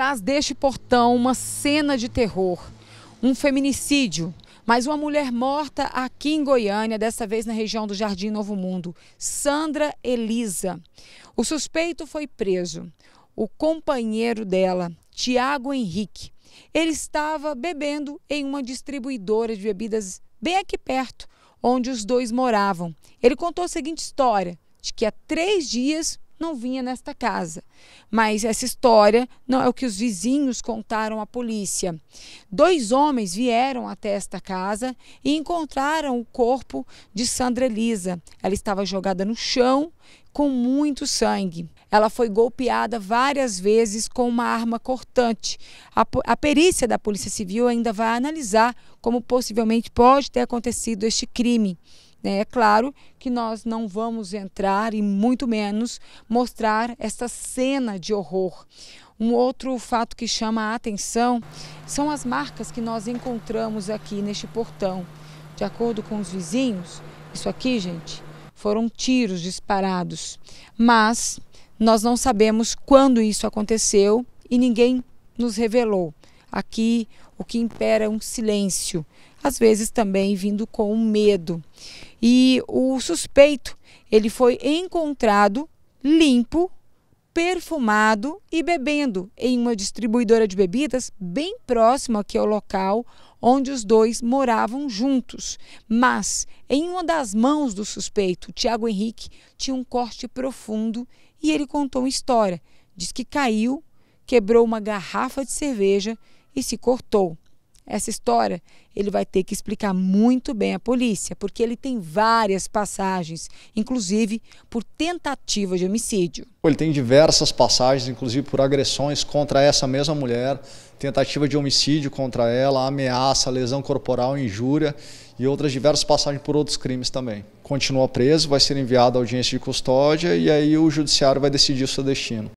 Atrás deste portão, uma cena de terror, um feminicídio, mas uma mulher morta aqui em Goiânia, desta vez na região do Jardim Novo Mundo, Sandra Elisa. O suspeito foi preso. O companheiro dela, Tiago Henrique, ele estava bebendo em uma distribuidora de bebidas bem aqui perto, onde os dois moravam. Ele contou a seguinte história: de que há três dias não vinha nesta casa. Mas essa história não é o que os vizinhos contaram à polícia. Dois homens vieram até esta casa e encontraram o corpo de Sandra Elisa. Ela estava jogada no chão com muito sangue. Ela foi golpeada várias vezes com uma arma cortante. A, a, perícia da Polícia Civil ainda vai analisar como possivelmente pode ter acontecido este crime. Né? É claro que nós não vamos entrar e muito menos mostrar esta cena de horror. Um outro fato que chama a atenção são as marcas que nós encontramos aqui neste portão. De acordo com os vizinhos, isso aqui, gente, foram tiros disparados. Mas nós não sabemos quando isso aconteceu e ninguém nos revelou. Aqui o que impera é um silêncio, às vezes também vindo com medo. E o suspeito, ele foi encontrado limpo, perfumado e bebendo em uma distribuidora de bebidas bem próximo aqui ao local onde os dois moravam juntos. Mas em uma das mãos do suspeito, Tiago Henrique tinha um corte profundo e ele contou uma história. Diz que caiu, quebrou uma garrafa de cerveja e se cortou. Essa história ele vai ter que explicar muito bem à polícia, porque ele tem várias passagens, inclusive por tentativa de homicídio. Ele tem diversas passagens, inclusive por agressões contra essa mesma mulher, tentativa de homicídio contra ela, ameaça, lesão corporal, injúria e outras diversas passagens por outros crimes também. Continua preso, vai ser enviado à audiência de custódia e aí o judiciário vai decidir o seu destino.